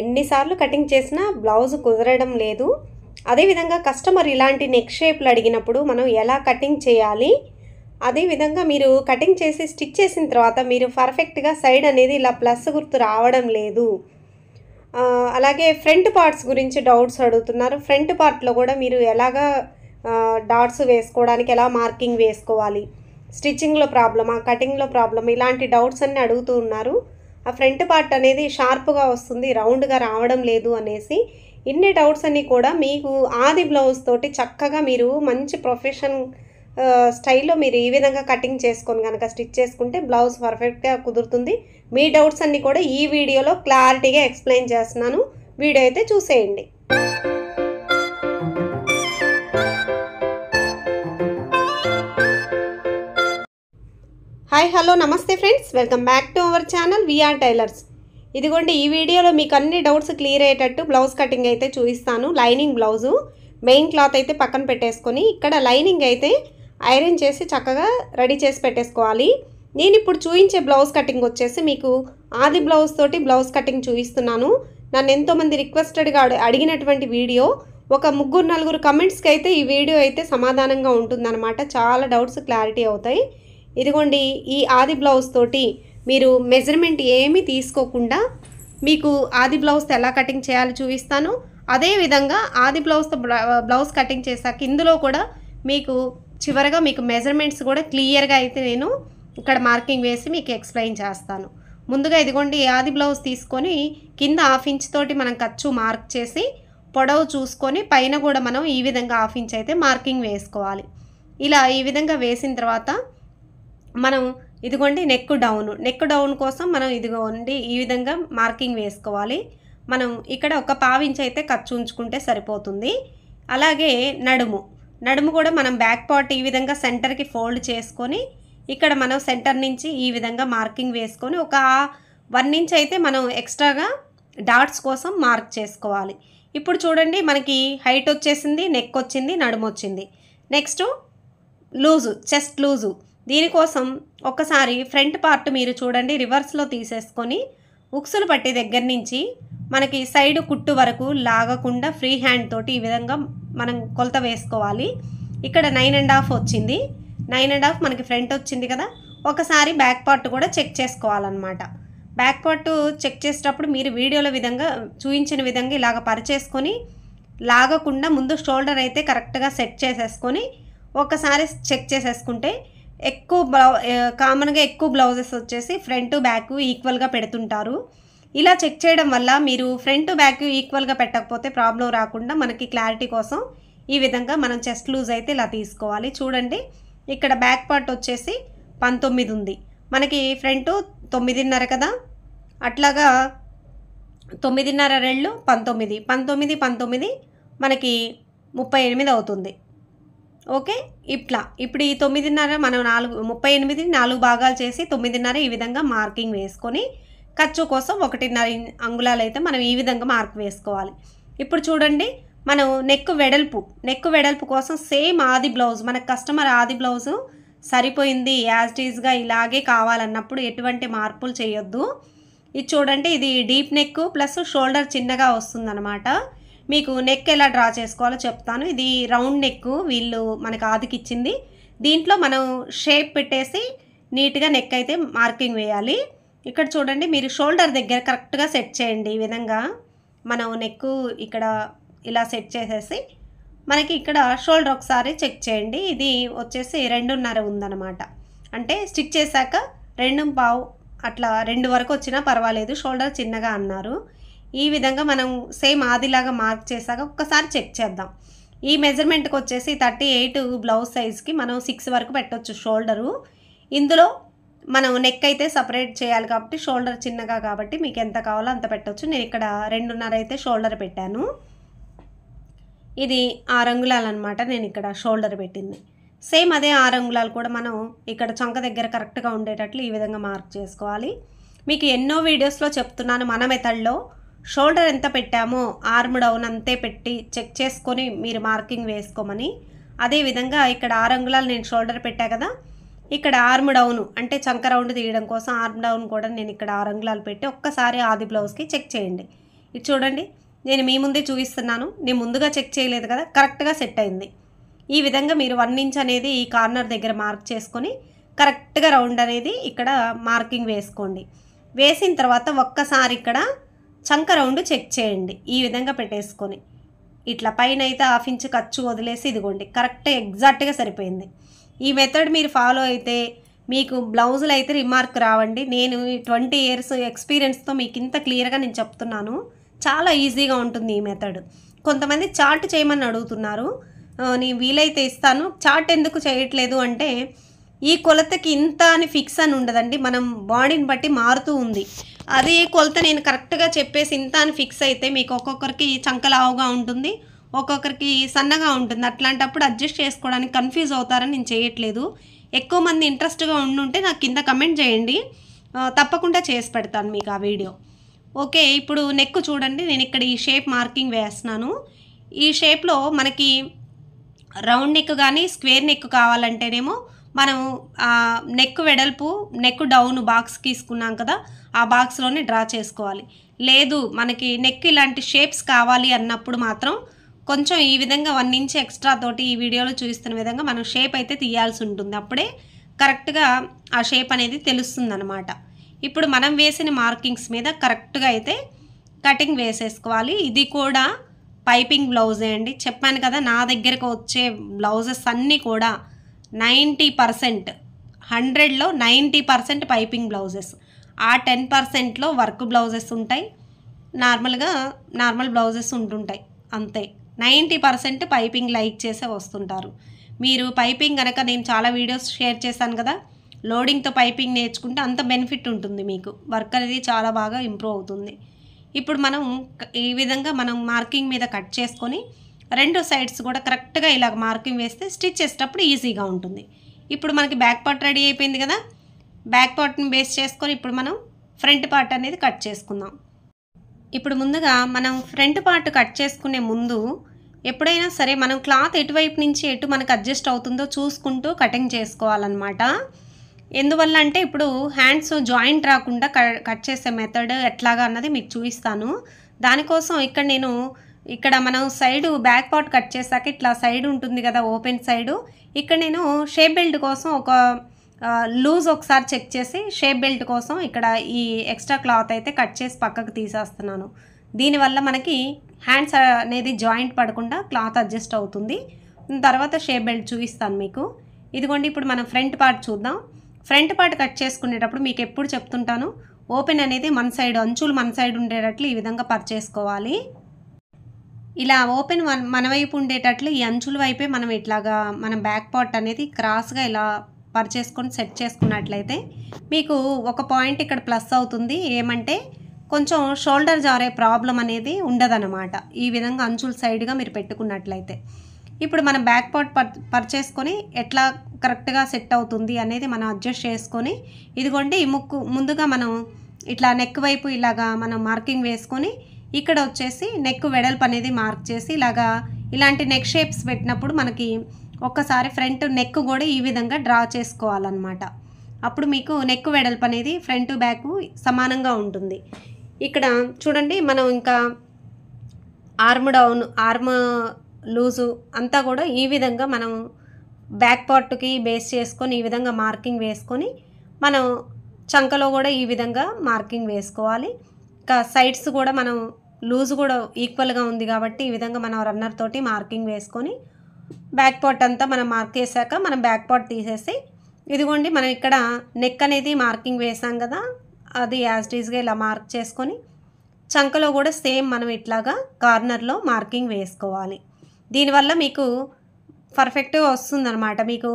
ఎన్నిసార్లు కటింగ్ చేసినా బ్లౌజ్ కుదరడం లేదు అదేవిధంగా కస్టమర్ ఇలాంటి నెక్ షేప్లు అడిగినప్పుడు మనం ఎలా కటింగ్ చేయాలి అదేవిధంగా మీరు కటింగ్ చేసి స్టిచ్ చేసిన తర్వాత మీరు పర్ఫెక్ట్గా సైడ్ అనేది ఇలా ప్లస్ గుర్తు రావడం లేదు అలాగే ఫ్రంట్ పార్ట్స్ గురించి డౌట్స్ అడుగుతున్నారు ఫ్రంట్ పార్ట్లో కూడా మీరు ఎలాగా డాట్స్ వేసుకోవడానికి ఎలా మార్కింగ్ వేసుకోవాలి స్టిచ్చింగ్లో ప్రాబ్లమా కటింగ్లో ప్రాబ్లమా ఇలాంటి డౌట్స్ అన్నీ అడుగుతూ ఉన్నారు ఆ ఫ్రంట్ పార్ట్ అనేది షార్ప్గా వస్తుంది రౌండ్గా రావడం లేదు అనేసి ఇన్ని డౌట్స్ అన్నీ కూడా మీకు ఆది బ్లౌజ్ తోటి చక్కగా మీరు మంచి ప్రొఫెషన్ స్టైల్లో మీరు ఈ విధంగా కటింగ్ చేసుకొని కనుక స్టిచ్ చేసుకుంటే బ్లౌజ్ పర్ఫెక్ట్గా కుదురుతుంది మీ డౌట్స్ అన్నీ కూడా ఈ వీడియోలో క్లారిటీగా ఎక్స్ప్లెయిన్ చేస్తున్నాను వీడియో అయితే చూసేయండి హాయ్ హలో నమస్తే friends welcome back to our channel VR tailors ఇదిగోండి ఈ వీడియోలో మీకు అన్ని డౌట్స్ క్లియర్ అయ్యేటట్టు బ్లౌజ్ కటింగ్ అయితే చూపిస్తాను లైనింగ్ బ్లౌజు మెయిన్ క్లాత్ అయితే పక్కన పెట్టేసుకొని ఇక్కడ లైనింగ్ అయితే ఐరన్ చేసి చక్కగా రెడీ చేసి పెట్టేసుకోవాలి నేను ఇప్పుడు చూపించే బ్లౌజ్ కటింగ్ వచ్చేసి మీకు ఆది బ్లౌజ్ తోటి బ్లౌజ్ కటింగ్ చూపిస్తున్నాను నన్ను ఎంతోమంది రిక్వెస్టెడ్గా అడిగినటువంటి వీడియో ఒక ముగ్గురు నలుగురు కమెంట్స్కి అయితే ఈ వీడియో అయితే సమాధానంగా ఉంటుందన్నమాట చాలా డౌట్స్ క్లారిటీ అవుతాయి ఇదిగోండి ఈ ఆది బ్లౌజ్ తోటి మీరు మెజర్మెంట్ ఏమీ తీసుకోకుండా మీకు ఆది బ్లౌజ్ ఎలా కటింగ్ చేయాలో చూపిస్తాను అదేవిధంగా ఆది బ్లౌజ్తో బ్లౌజ్ కటింగ్ చేశాక ఇందులో కూడా మీకు చివరగా మీకు మెజర్మెంట్స్ కూడా క్లియర్గా అయితే నేను ఇక్కడ మార్కింగ్ వేసి మీకు ఎక్స్ప్లెయిన్ చేస్తాను ముందుగా ఇదిగోండి ఆది బ్లౌజ్ తీసుకొని కింద హాఫ్ ఇంచ్ తోటి మనం ఖర్చు మార్క్ చేసి పొడవు చూసుకొని పైన కూడా మనం ఈ విధంగా హాఫ్ ఇంచ్ అయితే మార్కింగ్ వేసుకోవాలి ఇలా ఈ విధంగా వేసిన తర్వాత మనం ఇదిగోండి నెక్ డౌన్ నెక్ డౌన్ కోసం మనం ఇదిగోండి ఈ విధంగా మార్కింగ్ వేసుకోవాలి మనం ఇక్కడ ఒక పావించి అయితే ఖర్చు ఉంచుకుంటే సరిపోతుంది అలాగే నడుము నడుము కూడా మనం బ్యాక్ పార్ట్ ఈ విధంగా సెంటర్కి ఫోల్డ్ చేసుకొని ఇక్కడ మనం సెంటర్ నుంచి ఈ విధంగా మార్కింగ్ వేసుకొని ఒక వన్ ఇంచ్ అయితే మనం ఎక్స్ట్రాగా డాట్స్ కోసం మార్క్ చేసుకోవాలి ఇప్పుడు చూడండి మనకి హైట్ వచ్చేసింది నెక్ వచ్చింది నడుము వచ్చింది నెక్స్ట్ లూజు చెస్ట్ లూజు దీనికోసం ఒకసారి ఫ్రంట్ పార్ట్ మీరు చూడండి రివర్స్లో తీసేసుకొని ఉక్సులు పట్టే దగ్గర నుంచి మనకి సైడ్ కుట్టు వరకు లాగకుండా ఫ్రీ హ్యాండ్ తోటి ఈ విధంగా మనం కొలత వేసుకోవాలి ఇక్కడ నైన్ అండ్ హాఫ్ వచ్చింది నైన్ అండ్ హాఫ్ మనకి ఫ్రంట్ వచ్చింది కదా ఒకసారి బ్యాక్ పార్ట్ కూడా చెక్ చేసుకోవాలన్నమాట బ్యాక్ పార్ట్ చెక్ చేసేటప్పుడు మీరు వీడియోల విధంగా చూపించిన విధంగా ఇలాగ పరిచేసుకొని లాగకుండా ముందు షోల్డర్ అయితే కరెక్ట్గా సెట్ చేసేసుకొని ఒకసారి చెక్ చేసేసుకుంటే ఎక్కువ బ్లౌ కామన్గా ఎక్కువ బ్లౌజెస్ వచ్చేసి ఫ్రంట్ బ్యాక్ ఈక్వల్గా పెడుతుంటారు ఇలా చెక్ చేయడం వల్ల మీరు ఫ్రంట్ బ్యాక్ ఈక్వల్గా పెట్టకపోతే ప్రాబ్లం రాకుండా మనకి క్లారిటీ కోసం ఈ విధంగా మనం చెస్ట్ లూజ్ అయితే ఇలా తీసుకోవాలి చూడండి ఇక్కడ బ్యాక్ పార్ట్ వచ్చేసి పంతొమ్మిది ఉంది మనకి ఫ్రంట్ తొమ్మిదిన్నర కదా అట్లాగా తొమ్మిదిన్నర రెళ్ళు పంతొమ్మిది పంతొమ్మిది పంతొమ్మిది మనకి ముప్పై ఎనిమిది అవుతుంది ఓకే ఇట్లా ఇప్పుడు ఈ తొమ్మిదిన్నర మనం నాలుగు ముప్పై ఎనిమిది నాలుగు భాగాలు చేసి తొమ్మిదిన్నర ఈ విధంగా మార్కింగ్ వేసుకొని ఖర్చు కోసం ఒకటిన్నర అంగుళాలు అయితే మనం ఈ విధంగా మార్క్ వేసుకోవాలి ఇప్పుడు చూడండి మనం నెక్ వెడల్పు నెక్ వెడల్పు కోసం సేమ్ ఆది బ్లౌజ్ మన కస్టమర్ ఆది బ్లౌజు సరిపోయింది యాజ్ ఈజ్గా ఇలాగే కావాలన్నప్పుడు ఎటువంటి మార్పులు చేయొద్దు ఇది చూడండి ఇది డీప్ నెక్ ప్లస్ షోల్డర్ చిన్నగా వస్తుందన్నమాట మీకు నెక్ ఎలా డ్రా చేసుకోవాలో చెప్తాను ఇది రౌండ్ నెక్ వీళ్ళు మనకు ఆదికిచ్చింది దీంట్లో మనం షేప్ పెట్టేసి నీట్గా నెక్ అయితే మార్కింగ్ వేయాలి ఇక్కడ చూడండి మీరు షోల్డర్ దగ్గర కరెక్ట్గా సెట్ చేయండి ఈ విధంగా మనం నెక్ ఇక్కడ ఇలా సెట్ చేసేసి మనకి ఇక్కడ షోల్డర్ ఒకసారి చెక్ చేయండి ఇది వచ్చేసి రెండున్నర ఉందన్నమాట అంటే స్టిచ్ చేశాక రెండు పావు అట్లా రెండు వరకు వచ్చినా పర్వాలేదు షోల్డర్ చిన్నగా అన్నారు ఈ విధంగా మనం సేమ్ ఆదిలాగా మార్క్ చేశాక ఒక్కసారి చెక్ చేద్దాం ఈ మెజర్మెంట్కి వచ్చేసి థర్టీ ఎయిట్ బ్లౌజ్ సైజ్కి మనం సిక్స్ వరకు పెట్టవచ్చు షోల్డరు ఇందులో మనం నెక్ అయితే సపరేట్ చేయాలి కాబట్టి షోల్డర్ చిన్నగా కాబట్టి మీకు ఎంత కావాలో అంత పెట్టవచ్చు నేను ఇక్కడ రెండున్నర అయితే షోల్డర్ పెట్టాను ఇది ఆరంగుళాలు అనమాట నేను ఇక్కడ షోల్డర్ పెట్టింది సేమ్ అదే ఆరంగుళాలు కూడా మనం ఇక్కడ చొంక దగ్గర కరెక్ట్గా ఉండేటట్లు ఈ విధంగా మార్క్ చేసుకోవాలి మీకు ఎన్నో వీడియోస్లో చెప్తున్నాను మన మెథడ్లో షోల్డర్ ఎంత పెట్టామో ఆర్మ్ డౌన్ అంతే పెట్టి చెక్ చేసుకొని మీరు మార్కింగ్ వేసుకోమని అదేవిధంగా ఇక్కడ ఆరు అంగుళాలు నేను షోల్డర్ పెట్టా కదా ఇక్కడ ఆర్మ్ డౌన్ అంటే చంక రౌండ్ తీయడం కోసం ఆర్మ్ డౌన్ కూడా నేను ఇక్కడ ఆరు అంగుళాలు పెట్టి ఒక్కసారి ఆది బ్లౌజ్కి చెక్ చేయండి ఇది చూడండి నేను మీ ముందే చూపిస్తున్నాను నేను ముందుగా చెక్ చేయలేదు కదా కరెక్ట్గా సెట్ అయింది ఈ విధంగా మీరు వన్ ఇంచ్ అనేది ఈ కార్నర్ దగ్గర మార్క్ చేసుకొని కరెక్ట్గా రౌండ్ అనేది ఇక్కడ మార్కింగ్ వేసుకోండి వేసిన తర్వాత ఒక్కసారి ఇక్కడ చంక రౌండ్ చెక్ చేయండి ఈ విధంగా పెట్టేసుకొని ఇట్లా పైన అయితే హాఫ్ ఇంచ్ ఖర్చు వదిలేసి ఇదిగోండి కరెక్ట్ ఎగ్జాక్ట్గా సరిపోయింది ఈ మెథడ్ మీరు ఫాలో అయితే మీకు బ్లౌజులు అయితే రిమార్క్ రావండి నేను ట్వంటీ ఇయర్స్ ఎక్స్పీరియన్స్తో మీకు ఇంత క్లియర్గా నేను చెప్తున్నాను చాలా ఈజీగా ఉంటుంది ఈ మెథడ్ కొంతమంది చార్ట్ చేయమని అడుగుతున్నారు నేను వీలైతే ఇస్తాను చార్ట్ ఎందుకు చేయట్లేదు అంటే ఈ కొలతకి ఇంత అని ఫిక్స్ అని ఉండదండి మనం బాడీని బట్టి మారుతూ ఉంది అదే కొలత నేను కరెక్ట్గా చెప్పేసి ఇంత అని ఫిక్స్ అయితే మీకు ఒక్కొక్కరికి చంకలావుగా ఉంటుంది ఒక్కొక్కరికి సన్నగా ఉంటుంది అట్లాంటప్పుడు అడ్జస్ట్ చేసుకోవడానికి కన్ఫ్యూజ్ అవుతారని నేను చేయట్లేదు ఎక్కువ మంది ఇంట్రెస్ట్గా ఉండుంటే నాకు కింద కమెంట్ చేయండి తప్పకుండా చేసి పెడతాను మీకు ఆ వీడియో ఓకే ఇప్పుడు నెక్ చూడండి నేను ఇక్కడ ఈ షేప్ మార్కింగ్ వేస్తున్నాను ఈ షేప్లో మనకి రౌండ్ నెక్ కానీ స్క్వేర్ నెక్ కావాలంటేనేమో మనం నెక్ వెడల్పు నెక్ డౌన్ బాక్స్ తీసుకున్నాం కదా ఆ బాక్స్లోనే డ్రా చేసుకోవాలి లేదు మనకి నెక్ ఇలాంటి షేప్స్ కావాలి అన్నప్పుడు మాత్రం కొంచెం ఈ విధంగా వన్ ఇంచ్ ఎక్స్ట్రా తోటి ఈ వీడియోలో చూపిస్తున్న విధంగా మనం షేప్ అయితే తీయాల్సి ఉంటుంది అప్పుడే కరెక్ట్గా ఆ షేప్ అనేది తెలుస్తుందనమాట ఇప్పుడు మనం వేసిన మార్కింగ్స్ మీద కరెక్ట్గా అయితే కటింగ్ వేసేసుకోవాలి ఇది కూడా పైపింగ్ బ్లౌజే అండి చెప్పాను కదా నా దగ్గరకు వచ్చే బ్లౌజెస్ అన్నీ కూడా నైంటీ పర్సెంట్ హండ్రెడ్లో నైంటీ పర్సెంట్ పైపింగ్ బ్లౌజెస్ ఆ టెన్ పర్సెంట్లో వర్క్ బ్లౌజెస్ ఉంటాయి నార్మల్గా నార్మల్ బ్లౌజెస్ ఉంటుంటాయి అంతే నైంటీ పర్సెంట్ పైపింగ్ లైక్ చేసే వస్తుంటారు మీరు పైపింగ్ కనుక నేను చాలా వీడియోస్ షేర్ చేశాను కదా లోడింగ్తో పైపింగ్ నేర్చుకుంటే అంత బెనిఫిట్ ఉంటుంది మీకు వర్క్ అనేది చాలా బాగా ఇంప్రూవ్ అవుతుంది ఇప్పుడు మనం ఈ విధంగా మనం మార్కింగ్ మీద కట్ చేసుకొని రెండు సైడ్స్ కూడా కరెక్ట్గా ఇలాగ మార్కింగ్ వేస్తే స్టిచ్ చేసేటప్పుడు ఈజీగా ఉంటుంది ఇప్పుడు మనకి బ్యాక్ పార్ట్ రెడీ అయిపోయింది కదా బ్యాక్ పార్ట్ని బేస్ చేసుకొని ఇప్పుడు మనం ఫ్రంట్ పార్ట్ అనేది కట్ చేసుకుందాం ఇప్పుడు ముందుగా మనం ఫ్రంట్ పార్ట్ కట్ చేసుకునే ముందు ఎప్పుడైనా సరే మనం క్లాత్ ఎటువైపు నుంచి ఎటు మనకు అడ్జస్ట్ అవుతుందో చూసుకుంటూ కటింగ్ చేసుకోవాలన్నమాట ఎందువల్ల అంటే ఇప్పుడు హ్యాండ్స్ జాయింట్ రాకుండా కట్ చేసే మెథడ్ ఎట్లాగా అన్నది మీకు చూపిస్తాను దానికోసం ఇక్కడ నేను ఇక్కడ మనం సైడు బ్యాక్ పార్ట్ కట్ చేశాక ఇట్లా సైడ్ ఉంటుంది కదా ఓపెన్ సైడు ఇక్కడ నేను షేప్ బెల్ట్ కోసం ఒక లూజ్ ఒకసారి చెక్ చేసి షేప్ బెల్ట్ కోసం ఇక్కడ ఈ ఎక్స్ట్రా క్లాత్ అయితే కట్ చేసి పక్కకు తీసేస్తున్నాను దీనివల్ల మనకి హ్యాండ్స్ అనేది జాయింట్ పడకుండా క్లాత్ అడ్జస్ట్ అవుతుంది తర్వాత షేప్ బెల్ట్ చూపిస్తాను మీకు ఇదిగోండి ఇప్పుడు మనం ఫ్రంట్ పార్ట్ చూద్దాం ఫ్రంట్ పార్ట్ కట్ చేసుకునేటప్పుడు మీకు ఎప్పుడు చెప్తుంటాను ఓపెన్ అనేది మన సైడ్ అంచులు మన సైడ్ ఉండేటట్లు ఈ విధంగా పర్చేసుకోవాలి ఇలా ఓపెన్ మన మన వైపు ఉండేటట్లు ఈ అంచుల వైపే మనం ఇట్లాగా మన బ్యాక్ పార్ట్ అనేది క్రాస్గా ఇలా పరిచేసుకొని సెట్ చేసుకున్నట్లయితే మీకు ఒక పాయింట్ ఇక్కడ ప్లస్ అవుతుంది ఏమంటే కొంచెం షోల్డర్ జారే ప్రాబ్లం అనేది ఉండదన్నమాట ఈ విధంగా అంచుల సైడ్గా మీరు పెట్టుకున్నట్లయితే ఇప్పుడు మనం బ్యాక్ పార్ట్ పర్ పర్చేసుకొని ఎట్లా కరెక్ట్గా సెట్ అవుతుంది అనేది మనం అడ్జస్ట్ చేసుకొని ఇదిగోండి ఈ ముక్కు ముందుగా మనం ఇట్లా నెక్ వైపు ఇలాగా మనం మార్కింగ్ వేసుకొని ఇక్కడ వచ్చేసి నెక్ వెడల్పు అనేది మార్క్ చేసి ఇలాగా ఇలాంటి నెక్ షేప్స్ పెట్టినప్పుడు మనకి ఒక్కసారి ఫ్రంట్ నెక్ కూడా ఈ విధంగా డ్రా చేసుకోవాలన్నమాట అప్పుడు మీకు నెక్ వెడల్పు అనేది ఫ్రంట్ బ్యాక్ సమానంగా ఉంటుంది ఇక్కడ చూడండి మనం ఇంకా ఆర్మ్ డౌన్ ఆర్మ్ లూజు అంతా కూడా ఈ విధంగా మనం బ్యాక్ పార్ట్కి బేస్ చేసుకొని ఈ విధంగా మార్కింగ్ వేసుకొని మనం చంకలో కూడా ఈ విధంగా మార్కింగ్ వేసుకోవాలి ఇంకా సైడ్స్ కూడా మనం లూజ్ కూడా ఈక్వల్గా ఉంది కాబట్టి ఈ విధంగా మనం రన్నర్ తోటి మార్కింగ్ వేసుకొని బ్యాక్ పార్ట్ అంతా మనం మార్క్ చేశాక మనం బ్యాక్ పార్ట్ తీసేసి ఇదిగోండి మనం ఇక్కడ నెక్ అనేది మార్కింగ్ వేసాం కదా అది యాజ్ డీజ్గా ఇలా మార్క్ చేసుకొని చంకలో కూడా సేమ్ మనం ఇట్లాగా కార్నర్లో మార్కింగ్ వేసుకోవాలి దీనివల్ల మీకు పర్ఫెక్ట్గా వస్తుందన్నమాట మీకు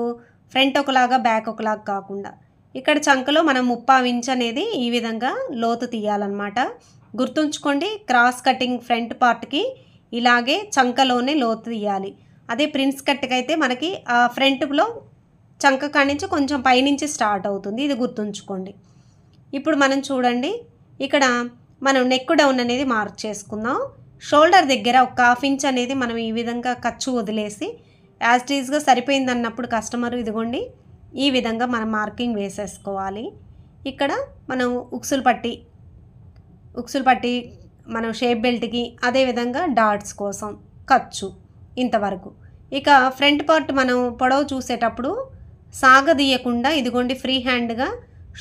ఫ్రంట్ ఒకలాగా బ్యాక్ ఒకలాగా కాకుండా ఇక్కడ చంకలో మనం ముప్పావు ఇంచ్ అనేది ఈ విధంగా లోతు తీయాలన్నమాట గుర్తుంచుకోండి క్రాస్ కటింగ్ ఫ్రంట్ పార్ట్కి ఇలాగే చంకలోనే లోతు తీయాలి అదే ప్రిన్స్ కట్కి అయితే మనకి ఫ్రంట్లో చంక కాడి నుంచి కొంచెం పైనుంచి స్టార్ట్ అవుతుంది ఇది గుర్తుంచుకోండి ఇప్పుడు మనం చూడండి ఇక్కడ మనం నెక్ డౌన్ అనేది మార్క్ చేసుకుందాం షోల్డర్ దగ్గర ఒక హాఫ్ ఇంచ్ అనేది మనం ఈ విధంగా ఖర్చు వదిలేసి యాజ్ టీజ్గా సరిపోయింది అన్నప్పుడు కస్టమర్ ఇదిగోండి ఈ విధంగా మనం మార్కింగ్ వేసేసుకోవాలి ఇక్కడ మనం ఉక్సులు పట్టి ఉక్సులు పట్టి మనం షేప్ బెల్ట్కి అదేవిధంగా డాట్స్ కోసం ఖర్చు ఇంతవరకు ఇక ఫ్రంట్ పార్ట్ మనం పొడవు చూసేటప్పుడు సాగదీయకుండా ఇదిగోండి ఫ్రీ హ్యాండ్గా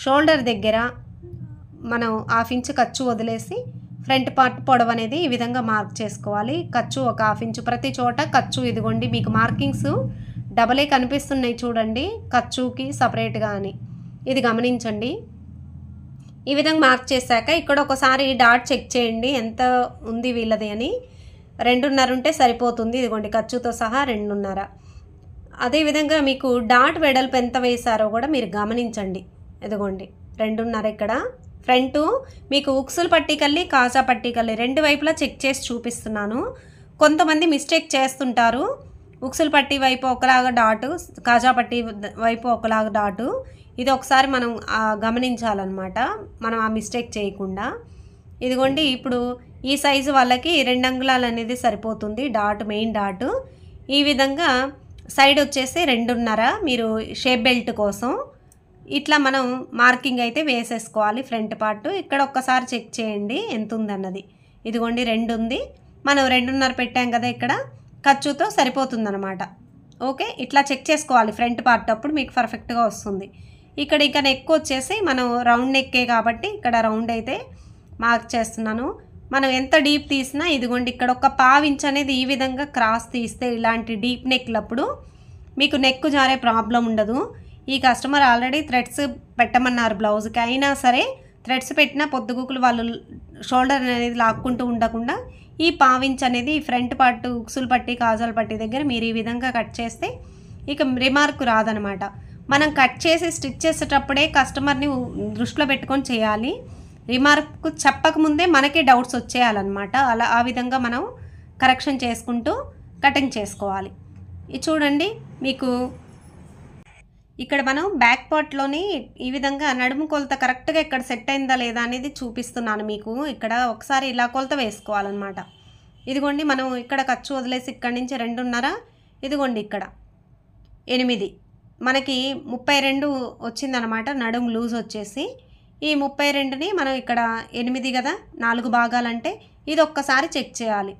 షోల్డర్ దగ్గర మనం హాఫ్ ఇంచ్ ఖర్చు వదిలేసి ఫ్రంట్ పార్ట్ పొడవు అనేది ఈ విధంగా మార్క్ చేసుకోవాలి ఖర్చు ఒక హాఫ్ ఇంచు ప్రతి చోట ఖర్చు ఇదిగోండి మీకు మార్కింగ్స్ డబలే కనిపిస్తున్నాయి చూడండి ఖర్చుకి సపరేట్గా అని ఇది గమనించండి ఈ విధంగా మార్క్ చేశాక ఇక్కడ ఒకసారి డాట్ చెక్ చేయండి ఎంత ఉంది వీళ్ళది అని రెండున్నర ఉంటే సరిపోతుంది ఇదిగోండి ఖర్చుతో సహా రెండున్నర అదేవిధంగా మీకు డాట్ వెడల్పు ఎంత వేశారో కూడా మీరు గమనించండి ఇదిగోండి రెండున్నర ఇక్కడ ఫ్రంట్ మీకు ఉక్సుల పట్టికల్లి కాజా పట్టికల్లి రెండు వైపులా చెక్ చేసి చూపిస్తున్నాను కొంతమంది మిస్టేక్ చేస్తుంటారు ఉక్సుల పట్టి వైపు ఒకలాగా డాటు కాజా పట్టి వైపు ఒకలాగా డాటు ఇది ఒకసారి మనం గమనించాలన్నమాట మనం ఆ మిస్టేక్ చేయకుండా ఇదిగోండి ఇప్పుడు ఈ సైజు వాళ్ళకి రెండు అంగుళాలు అనేది సరిపోతుంది డాట్ మెయిన్ డాట్ ఈ విధంగా సైడ్ వచ్చేసి రెండున్నర మీరు షేప్ బెల్ట్ కోసం ఇట్లా మనం మార్కింగ్ అయితే వేసేసుకోవాలి ఫ్రంట్ పార్ట్ ఇక్కడ ఒక్కసారి చెక్ చేయండి ఎంత ఉందన్నది ఇదిగోండి రెండు ఉంది మనం రెండున్నర పెట్టాం కదా ఇక్కడ ఖర్చుతో సరిపోతుంది ఓకే ఇట్లా చెక్ చేసుకోవాలి ఫ్రంట్ పార్ట్ అప్పుడు మీకు పర్ఫెక్ట్గా వస్తుంది ఇక్కడ ఇంకా నెక్ వచ్చేసి మనం రౌండ్ నెక్కే కాబట్టి ఇక్కడ రౌండ్ అయితే మార్క్ చేస్తున్నాను మనం ఎంత డీప్ తీసినా ఇదిగోండి ఇక్కడ ఒక పావించ్ అనేది ఈ విధంగా క్రాస్ తీస్తే ఇలాంటి డీప్ నెక్లప్పుడు మీకు నెక్ జారే ప్రాబ్లం ఉండదు ఈ కస్టమర్ ఆల్రెడీ థ్రెడ్స్ పెట్టమన్నారు బ్లౌజ్కి అయినా సరే థ్రెడ్స్ పెట్టినా పొద్దుగుకులు వాళ్ళు షోల్డర్ అనేది లాక్కుంటూ ఉండకుండా ఈ పావించ్ అనేది ఫ్రంట్ పార్ట్ ఉక్సులు పట్టి కాజాలు పట్టి దగ్గర మీరు ఈ విధంగా కట్ చేస్తే ఇక రిమార్క్ రాదనమాట మనం కట్ చేసి స్టిచ్ చేసేటప్పుడే కస్టమర్ని దృష్టిలో పెట్టుకొని చేయాలి రిమార్క్ చెప్పకముందే మనకే డౌట్స్ వచ్చేయాలన్నమాట అలా ఆ విధంగా మనం కరెక్షన్ చేసుకుంటూ కటింగ్ చేసుకోవాలి ఇది చూడండి మీకు ఇక్కడ మనం బ్యాక్ పార్ట్లోని ఈ విధంగా నడుము కొలత కరెక్ట్గా ఇక్కడ సెట్ అయిందా లేదా అనేది చూపిస్తున్నాను మీకు ఇక్కడ ఒకసారి ఇలా కొలత వేసుకోవాలన్నమాట ఇదిగోండి మనం ఇక్కడ ఖర్చు వదిలేసి ఇక్కడి నుంచి రెండున్నర ఇదిగోండి ఇక్కడ ఎనిమిది మనకి ముప్పై రెండు వచ్చిందనమాట నడుం లూజ్ వచ్చేసి ఈ ముప్పై రెండుని మనం ఇక్కడ ఎనిమిది కదా నాలుగు భాగాలంటే ఇది ఒక్కసారి చెక్ చేయాలి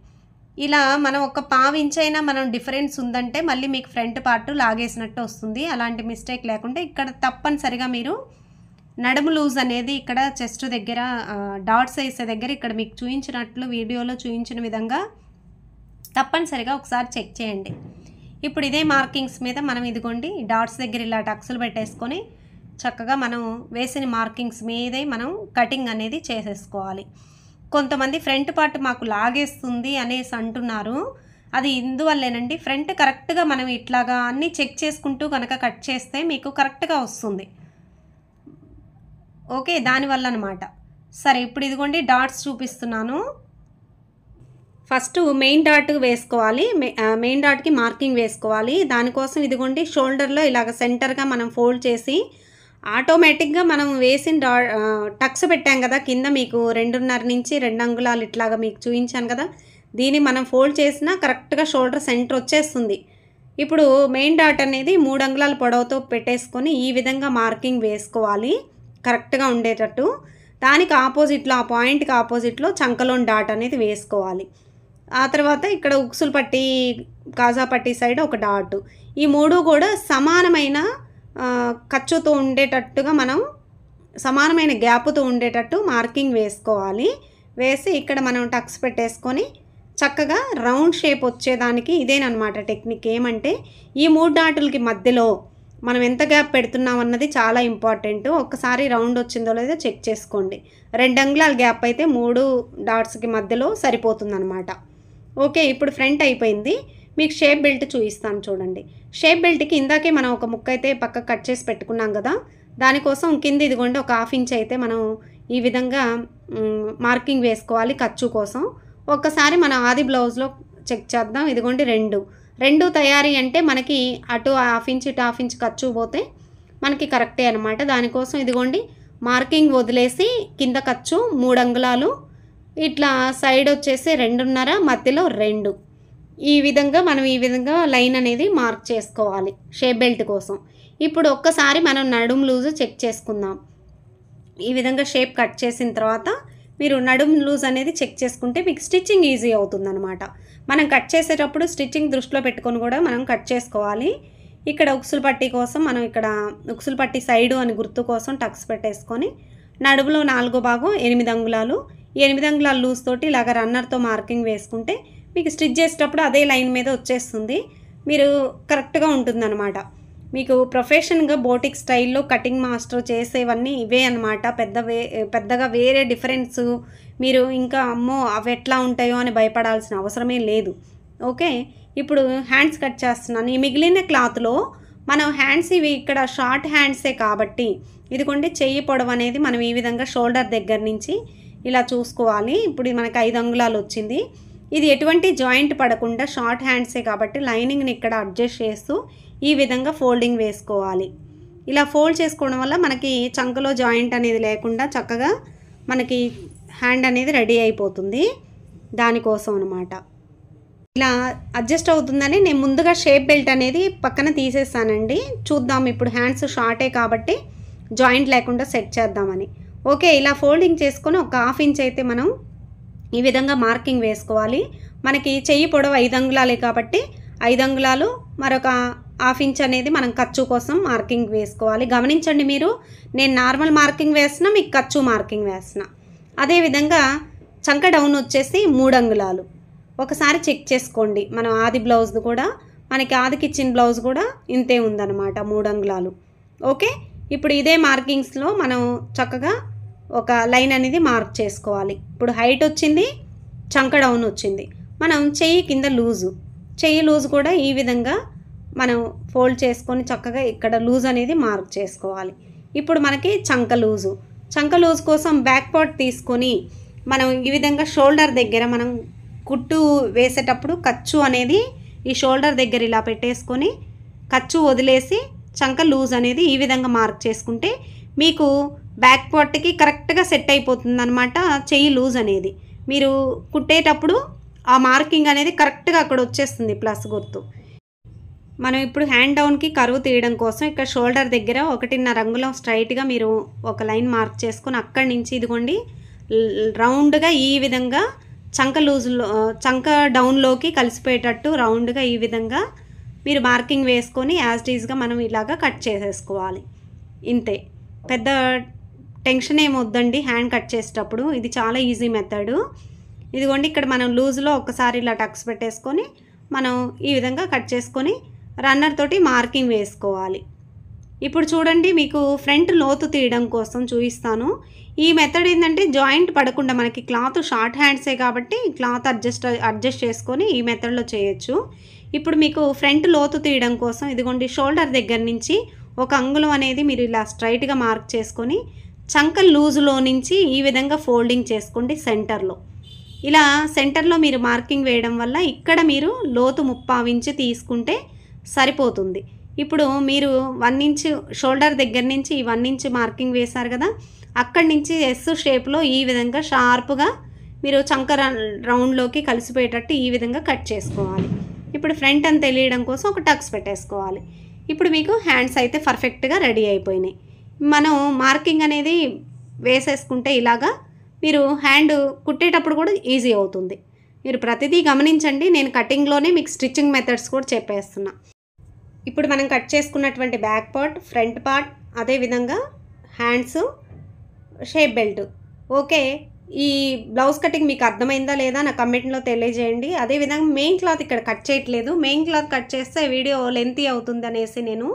ఇలా మనం ఒక పావించైనా మనం డిఫరెన్స్ ఉందంటే మళ్ళీ మీకు ఫ్రంట్ పార్ట్ లాగేసినట్టు వస్తుంది అలాంటి మిస్టేక్ లేకుండా ఇక్కడ తప్పనిసరిగా మీరు నడుము లూజ్ అనేది ఇక్కడ చెస్ట్ దగ్గర డాట్స్ వేసే దగ్గర ఇక్కడ మీకు చూపించినట్లు వీడియోలో చూపించిన విధంగా తప్పనిసరిగా ఒకసారి చెక్ చేయండి ఇప్పుడు ఇదే మార్కింగ్స్ మీద మనం ఇదిగోండి డాట్స్ దగ్గర ఇలా టక్సులు పెట్టేసుకొని చక్కగా మనం వేసిన మార్కింగ్స్ మీదే మనం కటింగ్ అనేది చేసేసుకోవాలి కొంతమంది ఫ్రంట్ పార్ట్ మాకు లాగేస్తుంది అనేసి అంటున్నారు అది ఇందువల్లేనండి ఫ్రంట్ కరెక్ట్గా మనం ఇట్లాగా అన్నీ చెక్ చేసుకుంటూ కనుక కట్ చేస్తే మీకు కరెక్ట్గా వస్తుంది ఓకే దానివల్ల అనమాట సరే ఇప్పుడు ఇదిగోండి డాట్స్ చూపిస్తున్నాను ఫస్ట్ మెయిన్ డాట్ వేసుకోవాలి మెయిన్ డాట్కి మార్కింగ్ వేసుకోవాలి దానికోసం ఇదిగోండి షోల్డర్లో ఇలాగ సెంటర్గా మనం ఫోల్డ్ చేసి ఆటోమేటిక్గా మనం వేసిన డా టక్స్ పెట్టాం కదా కింద మీకు రెండున్నర నుంచి రెండు అంగుళాలు ఇట్లాగా మీకు చూపించాను కదా దీన్ని మనం ఫోల్డ్ చేసినా కరెక్ట్గా షోల్డర్ సెంటర్ వచ్చేస్తుంది ఇప్పుడు మెయిన్ డాట్ అనేది మూడు అంగుళాల పొడవుతో పెట్టేసుకొని ఈ విధంగా మార్కింగ్ వేసుకోవాలి కరెక్ట్గా ఉండేటట్టు దానికి ఆపోజిట్లో ఆ పాయింట్కి ఆపోజిట్లో చంకలోని డాట్ అనేది వేసుకోవాలి ఆ తర్వాత ఇక్కడ ఉక్సులు పట్టి కాజాపట్టి సైడ్ ఒక డాట్ ఈ మూడు కూడా సమానమైన ఖర్చుతో ఉండేటట్టుగా మనం సమానమైన గ్యాప్తో ఉండేటట్టు మార్కింగ్ వేసుకోవాలి వేసి ఇక్కడ మనం టక్స్ పెట్టేసుకొని చక్కగా రౌండ్ షేప్ వచ్చేదానికి ఇదేనమాట టెక్నిక్ ఏమంటే ఈ మూడు డాటులకి మధ్యలో మనం ఎంత గ్యాప్ పెడుతున్నాం అన్నది చాలా ఇంపార్టెంట్ ఒక్కసారి రౌండ్ వచ్చిందో లేదో చెక్ చేసుకోండి రెండు అంగుళాల గ్యాప్ అయితే మూడు డాట్స్కి మధ్యలో అనమాట ఓకే ఇప్పుడు ఫ్రంట్ అయిపోయింది మీకు షేప్ బెల్ట్ చూపిస్తాను చూడండి షేప్ బెల్ట్కి ఇందాకే మనం ఒక ముక్క అయితే పక్క కట్ చేసి పెట్టుకున్నాం కదా దానికోసం కింద ఇదిగోండి ఒక హాఫ్ ఇంచ్ అయితే మనం ఈ విధంగా మార్కింగ్ వేసుకోవాలి ఖర్చు కోసం ఒక్కసారి మనం ఆది బ్లౌజ్లో చెక్ చేద్దాం ఇదిగోండి రెండు రెండు తయారీ అంటే మనకి అటు హాఫ్ ఇంచ్ ఇటు హాఫ్ ఇంచ్ ఖర్చు పోతే మనకి కరెక్టే అనమాట దానికోసం ఇదిగోండి మార్కింగ్ వదిలేసి కింద ఖర్చు మూడు అంగుళాలు ఇట్లా సైడ్ వచ్చేసి రెండున్నర మధ్యలో రెండు ఈ విధంగా మనం ఈ విధంగా లైన్ అనేది మార్క్ చేసుకోవాలి షేప్ బెల్ట్ కోసం ఇప్పుడు ఒక్కసారి మనం నడుము లూజ్ చెక్ చేసుకుందాం ఈ విధంగా షేప్ కట్ చేసిన తర్వాత మీరు నడుము లూజ్ అనేది చెక్ చేసుకుంటే మీకు స్టిచ్చింగ్ ఈజీ అవుతుందనమాట మనం కట్ చేసేటప్పుడు స్టిచ్చింగ్ దృష్టిలో పెట్టుకొని కూడా మనం కట్ చేసుకోవాలి ఇక్కడ ఉక్సులు పట్టి కోసం మనం ఇక్కడ ఉక్సులు పట్టి సైడు అని గుర్తు కోసం టక్స్ పెట్టేసుకొని నడుములో నాలుగో భాగం ఎనిమిది అంగుళాలు ఎనిమిది అంగుళాల లూజ్ తోటి ఇలాగ రన్నర్తో మార్కింగ్ వేసుకుంటే మీకు స్టిచ్ చేసేటప్పుడు అదే లైన్ మీద వచ్చేస్తుంది మీరు కరెక్ట్గా ఉంటుందన్నమాట మీకు ప్రొఫెషన్గా బోటిక్ స్టైల్లో కటింగ్ మాస్టర్ చేసేవన్నీ ఇవే అనమాట పెద్ద వే పెద్దగా వేరే డిఫరెన్స్ మీరు ఇంకా అమ్మో అవి ఎట్లా ఉంటాయో అని భయపడాల్సిన అవసరమే లేదు ఓకే ఇప్పుడు హ్యాండ్స్ కట్ చేస్తున్నాను ఈ మిగిలిన క్లాత్లో మనం హ్యాండ్స్ ఇవి ఇక్కడ షార్ట్ హ్యాండ్సే కాబట్టి ఇదిగోండి చెయ్యి పొడవు అనేది మనం ఈ విధంగా షోల్డర్ దగ్గర నుంచి ఇలా చూసుకోవాలి ఇప్పుడు మనకు ఐదు అంగుళాలు వచ్చింది ఇది ఎటువంటి జాయింట్ పడకుండా షార్ట్ హ్యాండ్సే కాబట్టి లైనింగ్ని ఇక్కడ అడ్జస్ట్ చేస్తూ ఈ విధంగా ఫోల్డింగ్ వేసుకోవాలి ఇలా ఫోల్డ్ చేసుకోవడం వల్ల మనకి చంకలో జాయింట్ అనేది లేకుండా చక్కగా మనకి హ్యాండ్ అనేది రెడీ అయిపోతుంది దానికోసం అనమాట ఇలా అడ్జస్ట్ అవుతుందని నేను ముందుగా షేప్ బెల్ట్ అనేది పక్కన తీసేస్తానండి చూద్దాం ఇప్పుడు హ్యాండ్స్ షార్టే కాబట్టి జాయింట్ లేకుండా సెట్ చేద్దామని ఓకే ఇలా ఫోల్డింగ్ చేసుకొని ఒక హాఫ్ ఇంచ్ అయితే మనం ఈ విధంగా మార్కింగ్ వేసుకోవాలి మనకి చెయ్యి పొడవు ఐదు అంగుళాలే కాబట్టి ఐదు అంగుళాలు మరొక హాఫ్ ఇంచ్ అనేది మనం ఖర్చు కోసం మార్కింగ్ వేసుకోవాలి గమనించండి మీరు నేను నార్మల్ మార్కింగ్ వేసిన మీకు ఖర్చు మార్కింగ్ వేసిన అదేవిధంగా చంక డౌన్ వచ్చేసి మూడు అంగుళాలు ఒకసారి చెక్ చేసుకోండి మనం ఆది బ్లౌజ్ కూడా మనకి ఆది కిచెన్ బ్లౌజ్ కూడా ఇంతే ఉందన్నమాట మూడు అంగుళాలు ఓకే ఇప్పుడు ఇదే మార్కింగ్స్లో మనం చక్కగా ఒక లైన్ అనేది మార్క్ చేసుకోవాలి ఇప్పుడు హైట్ వచ్చింది చంక డౌన్ వచ్చింది మనం చెయ్యి కింద లూజు చెయ్యి లూజ్ కూడా ఈ విధంగా మనం ఫోల్డ్ చేసుకొని చక్కగా ఇక్కడ లూజ్ అనేది మార్క్ చేసుకోవాలి ఇప్పుడు మనకి చంక లూజు చంక లూజ్ కోసం బ్యాక్ పార్ట్ తీసుకొని మనం ఈ విధంగా షోల్డర్ దగ్గర మనం కుట్టు వేసేటప్పుడు ఖర్చు అనేది ఈ షోల్డర్ దగ్గర ఇలా పెట్టేసుకొని ఖర్చు వదిలేసి చంక లూజ్ అనేది ఈ విధంగా మార్క్ చేసుకుంటే మీకు బ్యాక్ పార్ట్కి కరెక్ట్గా సెట్ అయిపోతుంది అనమాట చెయ్యి లూజ్ అనేది మీరు కుట్టేటప్పుడు ఆ మార్కింగ్ అనేది కరెక్ట్గా అక్కడ వచ్చేస్తుంది ప్లస్ గుర్తు మనం ఇప్పుడు హ్యాండ్ డౌన్కి కరువు తీయడం కోసం ఇక్కడ షోల్డర్ దగ్గర ఒకటిన్నర రంగులో స్ట్రైట్గా మీరు ఒక లైన్ మార్క్ చేసుకుని అక్కడి నుంచి ఇదిగోండి రౌండ్గా ఈ విధంగా చంక లూజ్లో చంక డౌన్లోకి కలిసిపోయేటట్టు రౌండ్గా ఈ విధంగా మీరు మార్కింగ్ వేసుకొని యాజ్ డీజ్గా మనం ఇలాగా కట్ చేసేసుకోవాలి ఇంతే పెద్ద టెన్షన్ ఏమి వద్దండి హ్యాండ్ కట్ చేసేటప్పుడు ఇది చాలా ఈజీ మెథడు ఇదిగోండి ఇక్కడ మనం లూజ్లో ఒక్కసారి ఇలా టక్స్ పెట్టేసుకొని మనం ఈ విధంగా కట్ చేసుకొని రన్నర్ తోటి మార్కింగ్ వేసుకోవాలి ఇప్పుడు చూడండి మీకు ఫ్రంట్ లోతు తీయడం కోసం చూపిస్తాను ఈ మెథడ్ ఏంటంటే జాయింట్ పడకుండా మనకి క్లాత్ షార్ట్ హ్యాండ్సే కాబట్టి క్లాత్ అడ్జస్ట్ అడ్జస్ట్ చేసుకొని ఈ మెథడ్లో చేయొచ్చు ఇప్పుడు మీకు ఫ్రంట్ లోతు తీయడం కోసం ఇదిగోండి షోల్డర్ దగ్గర నుంచి ఒక అంగుళం అనేది మీరు ఇలా స్ట్రైట్గా మార్క్ చేసుకొని చంక లూజ్లో నుంచి ఈ విధంగా ఫోల్డింగ్ చేసుకోండి సెంటర్లో ఇలా సెంటర్లో మీరు మార్కింగ్ వేయడం వల్ల ఇక్కడ మీరు లోతు ముప్పావించి తీసుకుంటే సరిపోతుంది ఇప్పుడు మీరు వన్ ఇంచు షోల్డర్ దగ్గర నుంచి ఈ వన్ ఇంచ్ మార్కింగ్ వేశారు కదా అక్కడి నుంచి ఎస్ షేప్లో ఈ విధంగా షార్ప్గా మీరు చంక రౌండ్లోకి కలిసిపోయేటట్టు ఈ విధంగా కట్ చేసుకోవాలి ఇప్పుడు ఫ్రంట్ అని తెలియడం కోసం ఒక టక్స్ పెట్టేసుకోవాలి ఇప్పుడు మీకు హ్యాండ్స్ అయితే పర్ఫెక్ట్గా రెడీ అయిపోయినాయి మనం మార్కింగ్ అనేది వేసేసుకుంటే ఇలాగా మీరు హ్యాండ్ కుట్టేటప్పుడు కూడా ఈజీ అవుతుంది మీరు ప్రతిదీ గమనించండి నేను కటింగ్లోనే మీకు స్టిచ్చింగ్ మెథడ్స్ కూడా చెప్పేస్తున్నా ఇప్పుడు మనం కట్ చేసుకున్నటువంటి బ్యాక్ పార్ట్ ఫ్రంట్ పార్ట్ అదేవిధంగా హ్యాండ్స్ షేప్ బెల్ట్ ఓకే ఈ బ్లౌజ్ కటింగ్ మీకు అర్థమైందా లేదా నా కమెంట్లో తెలియజేయండి అదేవిధంగా మెయిన్ క్లాత్ ఇక్కడ కట్ చేయట్లేదు మెయిన్ క్లాత్ కట్ చేస్తే వీడియో లెంతీ అవుతుంది అనేసి నేను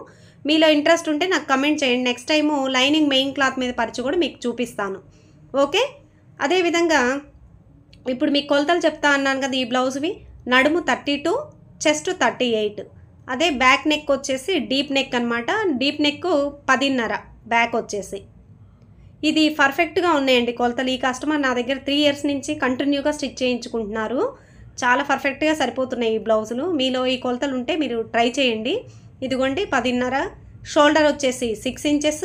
మీలో ఇంట్రెస్ట్ ఉంటే నాకు కమెంట్ చేయండి next time lining main cloth మీద పరిచి కూడా మీకు చూపిస్తాను ఓకే అదేవిధంగా ఇప్పుడు మీకు కొలతలు చెప్తా అన్నాను కదా ఈ బ్లౌజ్వి నడుము thirty two chest thirty eight అదే బ్యాక్ నెక్ వచ్చేసి డీప్ నెక్ అనమాట డీప్ నెక్ పదిన్నర బ్యాక్ వచ్చేసి ఇది పర్ఫెక్ట్గా ఉన్నాయండి కొలతలు ఈ కస్టమర్ నా దగ్గర త్రీ ఇయర్స్ నుంచి కంటిన్యూగా స్టిచ్ చేయించుకుంటున్నారు చాలా పర్ఫెక్ట్గా సరిపోతున్నాయి ఈ బ్లౌజులు మీలో ఈ కొలతలు ఉంటే మీరు ట్రై చేయండి ఇదిగోండి పదిన్నర షోల్డర్ వచ్చేసి six inches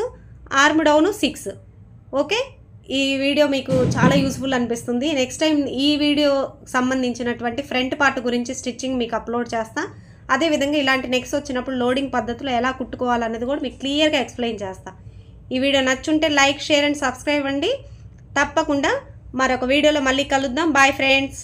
arm down six okay ఈ వీడియో మీకు చాలా యూస్ఫుల్ అనిపిస్తుంది నెక్స్ట్ టైం ఈ వీడియో సంబంధించినటువంటి ఫ్రంట్ పార్ట్ గురించి స్టిచ్చింగ్ మీకు అప్లోడ్ చేస్తాను అదేవిధంగా ఇలాంటి నెక్స్ట్ వచ్చినప్పుడు లోడింగ్ పద్ధతిలో ఎలా కుట్టుకోవాలన్నది కూడా మీకు క్లియర్గా ఎక్స్ప్లెయిన్ చేస్తాను ఈ వీడియో నచ్చుంటే లైక్ షేర్ అండ్ సబ్స్క్రైబ్ అండి తప్పకుండా మరొక వీడియోలో మళ్ళీ కలుద్దాం బాయ్ ఫ్రెండ్స్